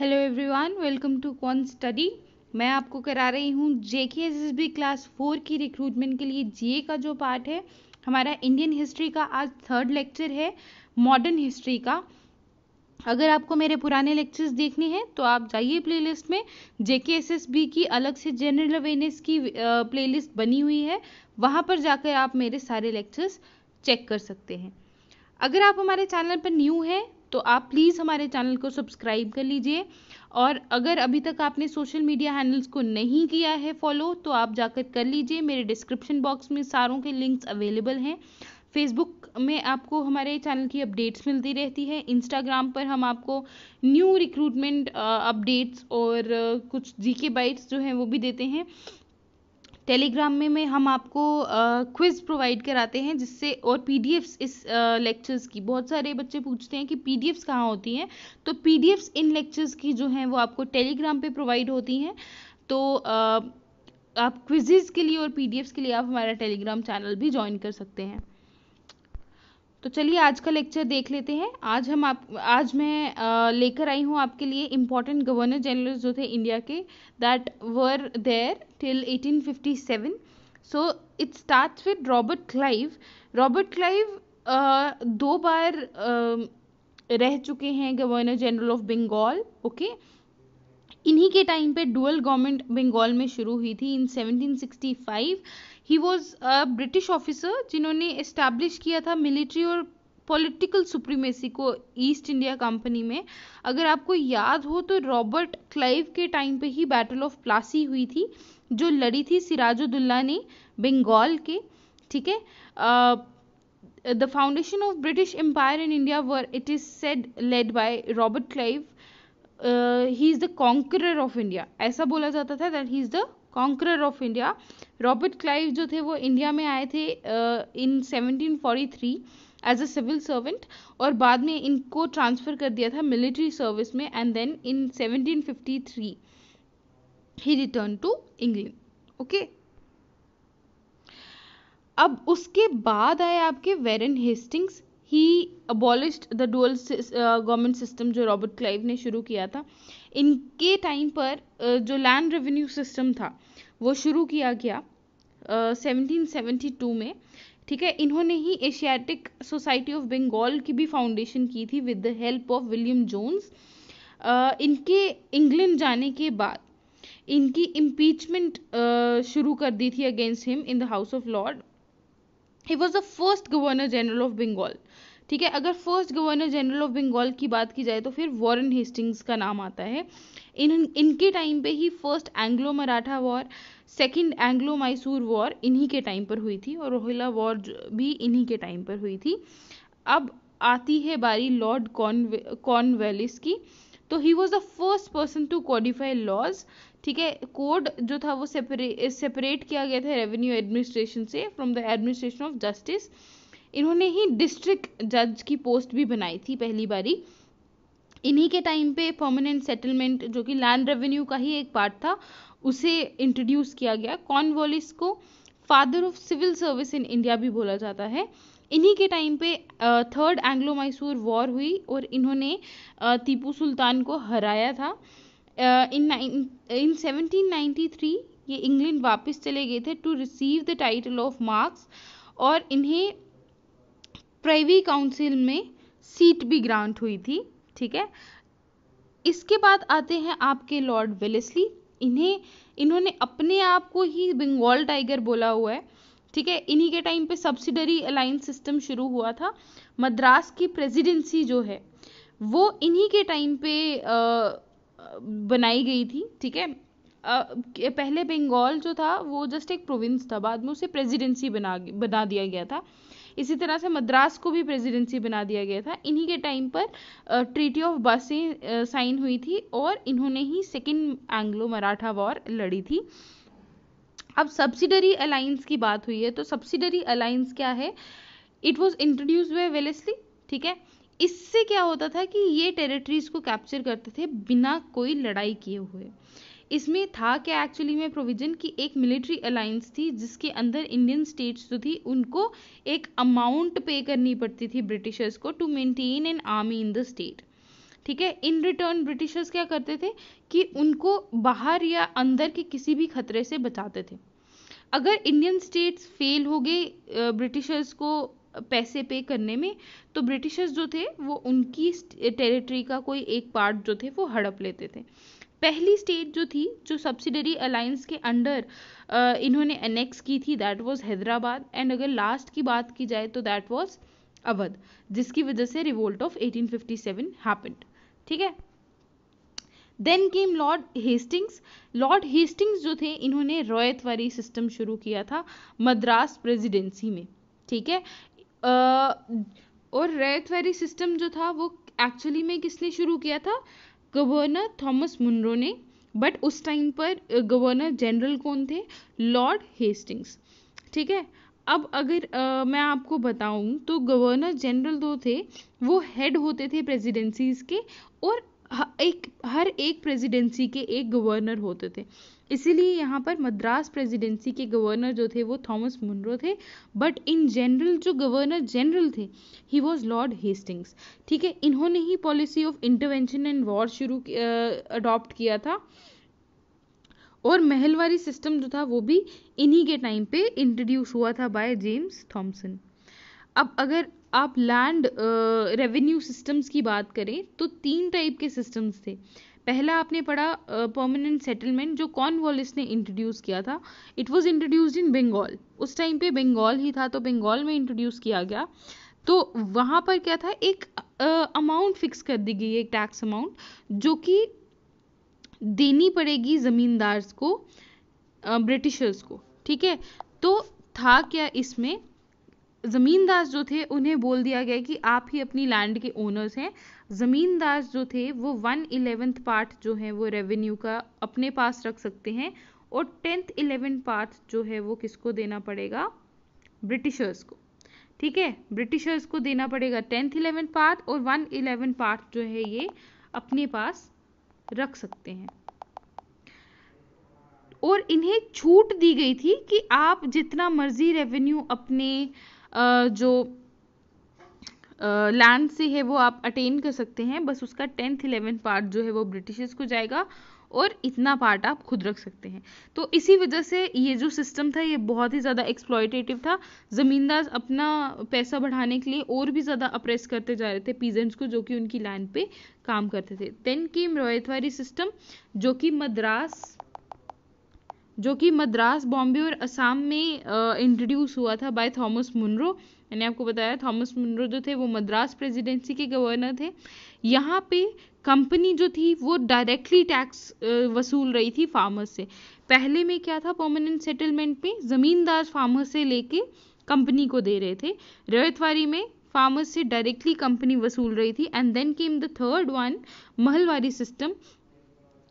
hello everyone welcome to con study मैं आपको करा रही हूँ J K S S B class four की रिक्रूटमेंट के लिए जीए का जो पार्ट है हमारा इंडियन हिस्ट्री का आज थर्ड लेक्चर है मॉडर्न हिस्ट्री का अगर आपको मेरे पुराने लेक्चर्स देखने हैं तो आप जाइए प्लेलिस्ट में जे के एस एस बी की अलग से जनरल अवेयरनेस की लिस्ट बनी हुई है वहाँ पर जाकर आप मेरे सारे लेक्चर्स चेक कर सकते हैं अगर आप हमारे चैनल पर न्यू हैं तो आप प्लीज़ हमारे चैनल को सब्सक्राइब कर लीजिए और अगर अभी तक आपने सोशल मीडिया हैंडल्स को नहीं किया है फॉलो तो आप जाकर कर लीजिए मेरे डिस्क्रिप्शन बॉक्स में सारों के लिंक्स अवेलेबल हैं फेसबुक में आपको हमारे चैनल की अपडेट्स मिलती रहती है इंस्टाग्राम पर हम आपको न्यू रिक्रूटमेंट अपडेट्स और uh, कुछ जीके बाइट्स जो हैं वो भी देते हैं टेलीग्राम में मैं हम आपको क्विज़ प्रोवाइड कराते हैं जिससे और पीडीएफ्स इस लेक्चर्स की बहुत सारे बच्चे पूछते हैं कि पीडीएफ्स कहाँ होती हैं तो पीडीएफ्स इन लेक्चर्स की जो हैं वो आपको टेलीग्राम पे प्रोवाइड होती हैं तो आप क्विजेज़ के लिए और पीडीएफ्स के लिए आप हमारा टेलीग्राम चैनल भी ज्वाइन कर सकते हैं तो चलिए आज का लेक्चर देख लेते हैं आज हम आप आज मैं लेकर आई हूँ आपके लिए इम्पॉर्टेंट गवर्नर जनरल जो थे इंडिया के that were there till 1857 so it starts with Robert Clive Robert Clive दो बार uh, रह चुके हैं governor general of Bengal okay इन्हीं के टाइम पे डुअल गवर्नमेंट बंगाल में शुरू हुई थी in 1765 he was British officer जिन्होंने इस्टेब्लिश किया था मिलिट्री और पॉलिटिकल सुप्रीमेसी को ईस्ट इंडिया कंपनी में अगर आपको याद हो तो रॉबर्ट क्लाइव के टाइम पे ही बैटल ऑफ प्लासी हुई थी जो लड़ी थी सिराजुद्दुल्ला ने बंगाल के ठीक है the foundation of British empire in India where it is said laid by Robert Clive he is the conqueror of India ऐसा बोला जाता था that he is the conqueror of India Robert Clive जो थे वो इंडिया में आए थे in 1743 as a civil servant और बाद में इनको ट्रांसफ़र कर दिया था मिलिट्री सर्विस में and then in 1753 he return to England okay अब उसके बाद आए आपके Warren Hastings he abolished the dual government system जो रॉबर्ट क्लाइव ने शुरू किया था इनके टाइम पर जो लैंड रेवेन्यू सिस्टम था वो शुरू किया गया सेवनटीन सेवेंटी टू में ठीक है इन्होंने ही एशियाटिक सोसाइटी ऑफ बंगाल की भी फाउंडेशन की थी with the help of William Jones इनके इंग्लैंड जाने के बाद इनकी इम्पीचमेंट शुरू कर दी थी against him in the House of Lord he was the first governor general of Bengal ठीक है अगर first governor general of Bengal की बात की जाए तो फिर वॉरन हेस्टिंग्स का नाम आता है इन इनके टाइम पे ही first Anglo Maratha war second Anglo Mysore war इन्हीं के टाइम पर हुई थी और रोहिला वॉर भी इन्हीं के टाइम पर हुई थी अब आती है बारी लॉर्ड कॉर्नवेलिस की तो he was the first person to qualify laws ठीक है कोड जो था वो सेपरेट सेपरेट किया गया था रेवेन्यू एडमिनिस्ट्रेशन से from the administration of justice इन्होंने ही डिस्ट्रिक्ट जज की पोस्ट भी बनाई थी पहली बारी इन्हीं के टाइम पे परमानेंट सेटलमेंट जो कि लैंड रेवेन्यू का ही एक पार्ट था उसे इंट्रोड्यूस किया गया कॉनवॉलिस को father of civil service in India भी बोला जाता है इन्हीं के टाइम पे थर्ड एंग्लो मैसूर वॉर हुई और इन्होंने टीपू सुल्तान को हराया था इन इन सेवनटीन ये इंग्लैंड वापस चले गए थे to receive the title of Marquess और इन्हें प्रेवी काउंसिल में सीट भी ग्रांट हुई थी ठीक है इसके बाद आते हैं आपके लॉर्ड वेलेसली इन्हें इन्होंने अपने आप को ही बंगाल टाइगर बोला हुआ है ठीक है इन्हीं के टाइम पे सब्सिडरी अलाइंस सिस्टम शुरू हुआ था मद्रास की प्रेसिडेंसी जो है वो इन्हीं के टाइम पे आ, बनाई गई थी ठीक है पहले बंगाल जो था वो जस्ट एक प्रोविंस था बाद में उसे प्रेसिडेंसी बना बना दिया गया था इसी तरह से मद्रास को भी प्रेसिडेंसी बना दिया गया था इन्हीं के टाइम पर ट्रीटी ऑफ बासें साइन हुई थी और इन्होंने ही सेकेंड एंग्लो मराठा वॉर लड़ी थी अब सब्सिडरी अलायंस की बात हुई है तो सब्सिडरी अलायंस क्या है it was introduced by Wellesley ठीक है इससे क्या होता था कि ये टेरिटरीज को कैप्चर करते थे बिना कोई लड़ाई किए हुए इसमें था कि एक्चुअली में प्रोविजन की एक मिलिट्री अलायंस थी जिसके अंदर इंडियन स्टेट्स जो थी उनको एक अमाउंट पे करनी पड़ती थी ब्रिटिशर्स को to maintain an army in the state ठीक है इन रिटर्न ब्रिटिशर्स क्या करते थे कि उनको बाहर या अंदर के किसी भी खतरे से बचाते थे अगर इंडियन स्टेट्स फेल हो गए ब्रिटिशर्स को पैसे पे करने में तो ब्रिटिशर्स जो थे वो उनकी टेरिटरी का कोई एक पार्ट जो थे वो हड़प लेते थे पहली स्टेट जो थी जो सब्सिडरी अलायंस के अंडर इन्होंने एनेक्स की थी दैट वाज हैदराबाद एंड अगर लास्ट की बात की जाए तो दैट वाज अवध जिसकी वजह से रिवोल्ट ऑफ 1857 हैपेंड ठीक है then came Lord Hastings Lord Hastings जो थे इन्होंने रॉयतवारी सिस्टम शुरू किया था मद्रास प्रेजिडेंसी में ठीक है और रैतवारी सिस्टम जो था वो एक्चुअली में किसने शुरू किया था गवर्नर थॉमस मुनरो ने बट उस टाइम पर गवर्नर जनरल कौन थे लॉर्ड हेस्टिंग्स ठीक है अब अगर आ, मैं आपको बताऊं तो गवर्नर जनरल जो थे वो हेड होते थे प्रेसिडेंसीज के और एक हर एक प्रेसिडेंसी के एक गवर्नर होते थे इसीलिए यहाँ पर मद्रास प्रेसिडेंसी के गवर्नर जो थे वो थॉमस मुनरो थे बट इन जनरल जो गवर्नर जनरल थे ही वॉज लॉर्ड हेस्टिंग्स ठीक है इन्होंने ही policy of intervention and war शुरू अडॉप्ट किया था और महलवारी सिस्टम जो था वो भी इन्हीं के टाइम पे इंट्रोड्यूस हुआ था बाय जेम्स थॉमसन अब अगर आप लैंड रेवेन्यू सिस्टम्स की बात करें तो तीन टाइप के सिस्टम्स थे पहला आपने पढ़ा परमानेंट सेटलमेंट जो वॉलिस ने इंट्रोड्यूस किया था it was introduce in Bengal उस टाइम पे बंगाल ही था तो बंगाल में इंट्रोड्यूस किया गया तो वहाँ पर क्या था एक अमाउंट फिक्स कर दी गई एक टैक्स अमाउंट जो कि देनी पड़ेगी ज़मींदार्स को ब्रिटिशर्स को ठीक है तो था क्या इसमें ज़मींदार जो थे उन्हें बोल दिया गया कि आप ही अपनी लैंड के ओनर्स हैं ज़मींदार जो थे वो वन इलेवेंथ पार्ट जो है वो रेवेन्यू का अपने पास रख सकते हैं और टेंथ इलेवेंथ पार्ट जो है वो किसको देना पड़ेगा ब्रिटिशर्स को ठीक है ब्रिटिशर्स को देना पड़ेगा टेंथ इलेवेंथ पार्ट और वन इलेवेंथ पार्ट जो है ये अपने पास रख सकते हैं और इन्हें छूट दी गई थी कि आप जितना मर्जी रेवेन्यू अपने जो लैंड से है वो आप अटेन कर सकते हैं बस उसका टेंथ इलेवेंथ पार्ट जो है वो ब्रिटिशर्स को जाएगा और इतना पार्ट आप खुद रख सकते हैं तो इसी वजह से ये जो सिस्टम था ये बहुत ही ज़्यादा एक्सप्लॉयटेटिव था ज़मींदार अपना पैसा बढ़ाने के लिए और भी ज़्यादा अप्रेस करते जा रहे थे पीजेंट्स को जो कि उनकी लैंड पे काम करते थे देन की रोयतवारी सिस्टम जो कि मद्रास जो कि मद्रास बॉम्बे और असम में इंट्रोड्यूस हुआ था बाय थॉमस मुनरो मैंने आपको बताया थॉमस मुनरो जो थे वो मद्रास प्रेसिडेंसी के गवर्नर थे यहाँ पे कंपनी जो थी वो डायरेक्टली टैक्स वसूल रही थी फार्मर्स से पहले में क्या था परमानेंट सेटलमेंट में ज़मींदार फार्मर से लेके कंपनी को दे रहे थे रेतवारी में फार्मर्स से डायरेक्टली कंपनी वसूल रही थी and then came the third one Mahalwari system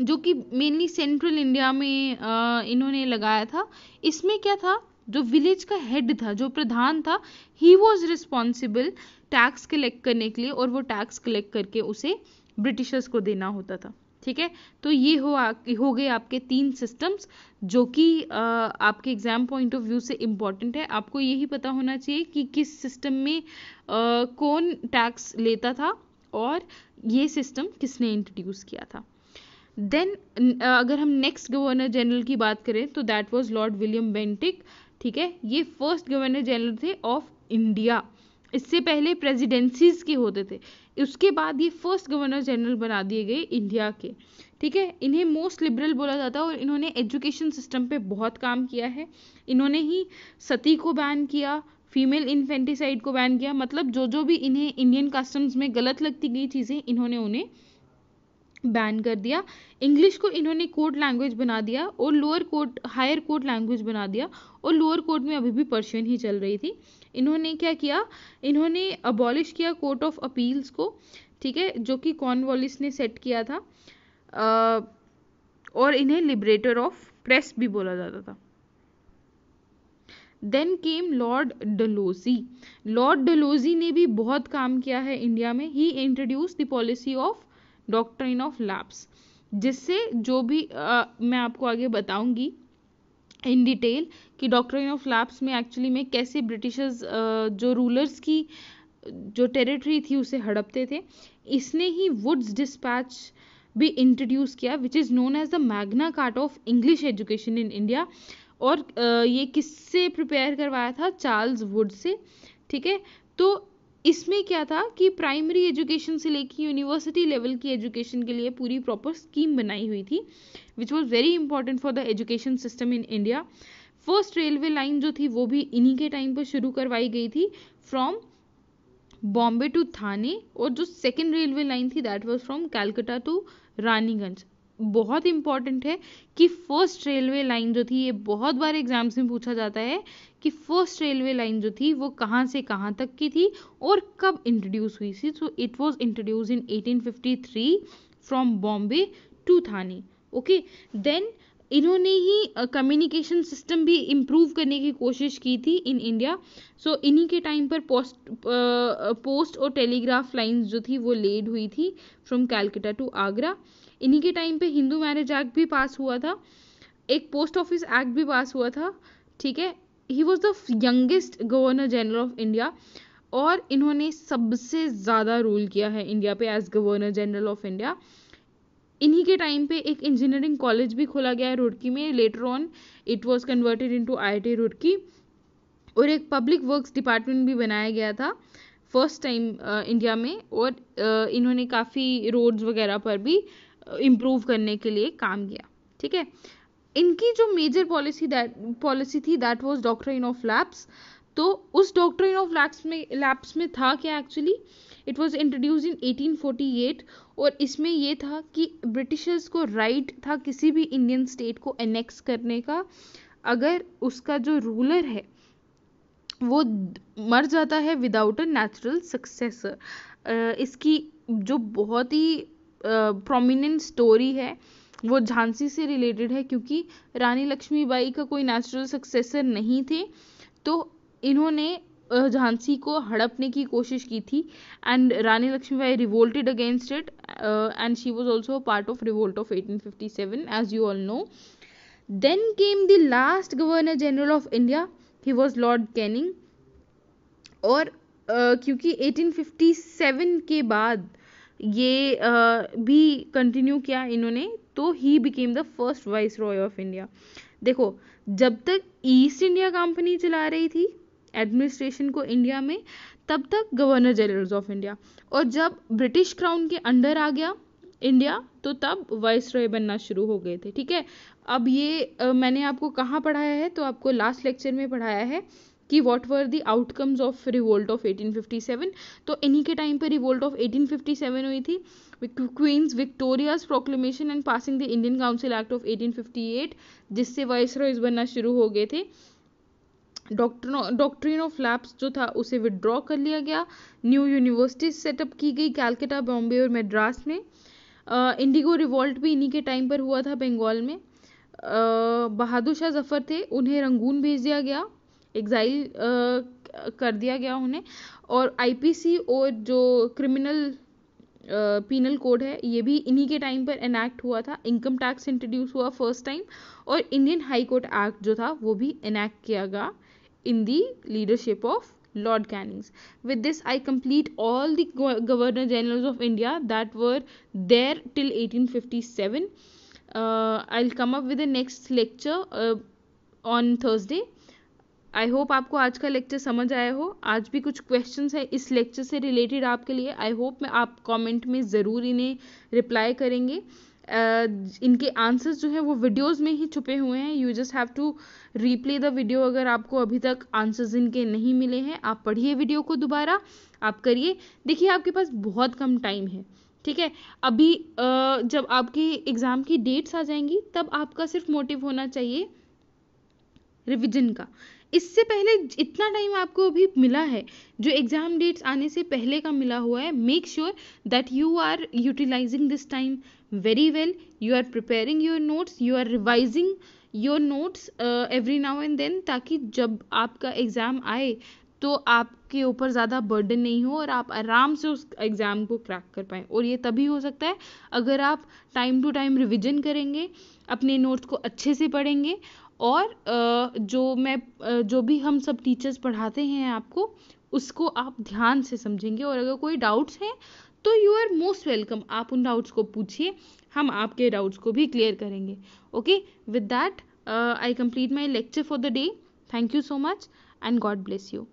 जो कि मेनली सेंट्रल इंडिया में इन्होंने लगाया था इसमें क्या था जो विलेज का हेड था जो प्रधान था he was responsible tax collect करने के लिए और वो टैक्स कलेक्ट करके उसे ब्रिटिशर्स को देना होता था ठीक है तो ये हो आ, हो गए आपके तीन सिस्टम्स जो कि आपके एग्जाम पॉइंट ऑफ व्यू से इम्पॉर्टेंट है आपको यही पता होना चाहिए कि किस सिस्टम में आ, कौन टैक्स लेता था और ये सिस्टम किसने इंट्रोड्यूस किया था देन uh, अगर हम नेक्स्ट गवर्नर जनरल की बात करें तो that was Lord William Bentinck ठीक है ये फर्स्ट गवर्नर जनरल थे ऑफ इंडिया इससे पहले प्रेजिडेंसीज के होते थे उसके बाद ये फर्स्ट गवर्नर जनरल बना दिए गए इंडिया के ठीक है इन्हें मोस्ट लिबरल बोला जाता है और इन्होंने एजुकेशन सिस्टम पे बहुत काम किया है इन्होंने ही सती को बैन किया फीमेल इन्फेंटिसाइड को बैन किया मतलब जो जो भी इन्हें इंडियन कस्टम्स में गलत लगती गई चीज़ें इन्होंने उन्हें बैन कर दिया इंग्लिश को इन्होंने कोर्ट लैंग्वेज बना दिया और lower court higher court language बना दिया और लोअर कोर्ट में अभी भी पर्शियन ही चल रही थी इन्होंने क्या किया इन्होंने अबॉलिश किया कोर्ट ऑफ अपील्स को ठीक है जो कि कॉर्नवॉलिस ने सेट किया था आ, और इन्हें लिबरेटर ऑफ प्रेस भी बोला जाता था then came Lord Dalhousie Lord Dalhousie ने भी बहुत काम किया है इंडिया में ही introduce the policy of doctrine of lapse जिससे जो भी आ, मैं आपको आगे बताऊंगी इन डिटेल कि डॉक्ट्रिन ऑफ लैब्स में एक्चुअली में कैसे ब्रिटिशर्स जो रूलर्स की जो टेरिटरी थी उसे हड़पते थे इसने ही वुड्स डिस्पैच भी इंट्रोड्यूस किया which is known as the Magna Carta of English education in India और ये किससे प्रिपेयर करवाया था चार्ल्स वुड से ठीक है तो इसमें क्या था कि प्राइमरी एजुकेशन से लेकर यूनिवर्सिटी लेवल की एजुकेशन के लिए पूरी प्रॉपर स्कीम बनाई हुई थी which was very important for the education system in India first railway line जो थी वो भी इन्हीं के टाइम पर शुरू करवाई गई थी फ्रॉम बॉम्बे टू थाने और जो सेकेंड रेलवे लाइन थी that was from Calcutta to Raniganj बहुत इंपॉर्टेंट है कि फर्स्ट रेलवे लाइन जो थी ये बहुत बार एग्जाम्स में पूछा जाता है कि फर्स्ट रेलवे लाइन जो थी वो कहाँ से कहाँ तक की थी और कब इंट्रोड्यूस हुई थी so it was introduce in 1853 from Bombay to Thane okay then इन्होंने ही कम्युनिकेशन सिस्टम भी इम्प्रूव करने की कोशिश की थी इन इंडिया सो इन्हीं के टाइम पर पोस्ट पोस्ट और टेलीग्राफ लाइंस जो थी वो लेड हुई थी फ्रॉम कैलकटा टू आगरा इन्हीं के टाइम पे हिंदू मैरिज एक्ट भी पास हुआ था एक पोस्ट ऑफिस एक्ट भी पास हुआ था ठीक है he was the youngest governor general of India और इन्होंने सबसे ज़्यादा रूल किया है इंडिया पे as governor general of India इन्हीं के टाइम पे एक इंजीनियरिंग कॉलेज भी खोला गया है रुड़की में later on it was converted I T Roorkee और एक पब्लिक वर्क्स डिपार्टमेंट भी बनाया गया था फर्स्ट टाइम इंडिया में और uh, इन्होंने काफ़ी रोड्स वगैरह पर भी इम्प्रूव uh, करने के लिए काम किया ठीक है इनकी जो मेजर पॉलिसी पॉलिसी थी that was doctrine of lapse तो उस डॉक्ट्रिन ऑफ लैप्स में लैप्स में था क्या actually it was introduce in 1848 और इसमें ये था कि ब्रिटिशर्स को राइट right था किसी भी इंडियन स्टेट को एनेक्स करने का अगर उसका जो रूलर है वो मर जाता है विदाउट अ नेचुरल सक्सेसर इसकी जो बहुत ही प्रोमिनेंट स्टोरी है वो झांसी से रिलेटेड है क्योंकि रानी लक्ष्मीबाई का कोई नेचुरल सक्सेसर नहीं थे तो इन्होंने झांसी को हड़पने की कोशिश की थी and Rani Lakshmibai revolted against it and she was also part of revolt of 1857 as you all know then came the last governor general of India he was Lord Canning और uh, क्योंकि 1857 के बाद ये uh, भी कंटिन्यू किया इन्होंने तो he became the first viceroy of India देखो जब तक ईस्ट इंडिया कंपनी चला रही थी एडमिनिस्ट्रेशन को इंडिया में तब तक गवर्नर जनरल ऑफ इंडिया और जब ब्रिटिश क्राउन के अंडर आ गया इंडिया तो तब वाइस रॉय बनना शुरू हो गए थे ठीक है अब ये आ, मैंने आपको कहाँ पढ़ाया है तो आपको लास्ट लेक्चर में पढ़ाया है कि what were the outcomes of revolt of 1857 तो इन्हीं के टाइम पर रिवोल्ट ऑफ 1857 हुई थी Queen's Victoria's proclamation and passing the Indian Council Act of 1858 जिससे वाइस बनना शुरू हो गए थे डॉक्ट्रीन ऑफ लैब्स जो था उसे विदड्रॉ कर लिया गया न्यू यूनिवर्सिटीज सेटअप की गई कैलकाटा बॉम्बे और मेड्रास में इंडिगो रिवॉल्ट भी इन्हीं के टाइम पर हुआ था बंगाल में बहादुर शाह जफर थे उन्हें रंगून भेज दिया गया एग्जाइल कर दिया गया उन्हें और आईपीसी और जो क्रिमिनल पीनल कोड है ये भी इन्हीं के टाइम पर इनैक्ट हुआ था इनकम टैक्स इंट्रोड्यूस हुआ फर्स्ट टाइम और इंडियन हाई कोर्ट एक्ट जो था वो भी इनैक्ट किया गया in the leadership of Lord Canning's with this I complete all the governor general of India that were there till eighteen fifty seven I will come up with the next lecture on Thursday I hope आपको आज का lecture समझ आया हो आज भी कुछ question है इस लेक्चर से रिलेटेड आपके लिए आई होप मैं आप कॉमेंट में ज़रूर इन्हें रिप्लाई करेंगे Uh, इनके आंसर्स जो है वो वीडियोस में ही छुपे हुए हैं you just have to replay the video अगर आपको अभी तक आंसर्स इनके नहीं मिले हैं आप पढ़िए वीडियो को दोबारा आप करिए देखिए आपके पास बहुत कम टाइम है ठीक है अभी uh, जब आपके एग्ज़ाम की डेट्स आ जाएंगी तब आपका सिर्फ मोटिव होना चाहिए रिविजन का इससे पहले इतना टाइम आपको अभी मिला है जो एग्ज़ाम डेट्स आने से पहले का मिला हुआ है make sure that you are utilising this time very well you are preparing your notes you are revising your notes every now and then ताकि जब आपका एग्ज़ाम आए तो आपके ऊपर ज़्यादा बर्डन नहीं हो और आप आराम से उस एग्ज़ाम को क्रैक कर पाएँ और ये तभी हो सकता है अगर आप टाइम टू टाइम रिविजन करेंगे अपने नोट्स को अच्छे से पढ़ेंगे और जो मैं जो भी हम सब टीचर्स पढ़ाते हैं आपको उसको आप ध्यान से समझेंगे और अगर कोई डाउट्स हैं तो यू आर मोस्ट वेलकम आप उन डाउट्स को पूछिए हम आपके डाउट्स को भी क्लियर करेंगे okay with that I complete my lecture for the day thank you so much and God bless you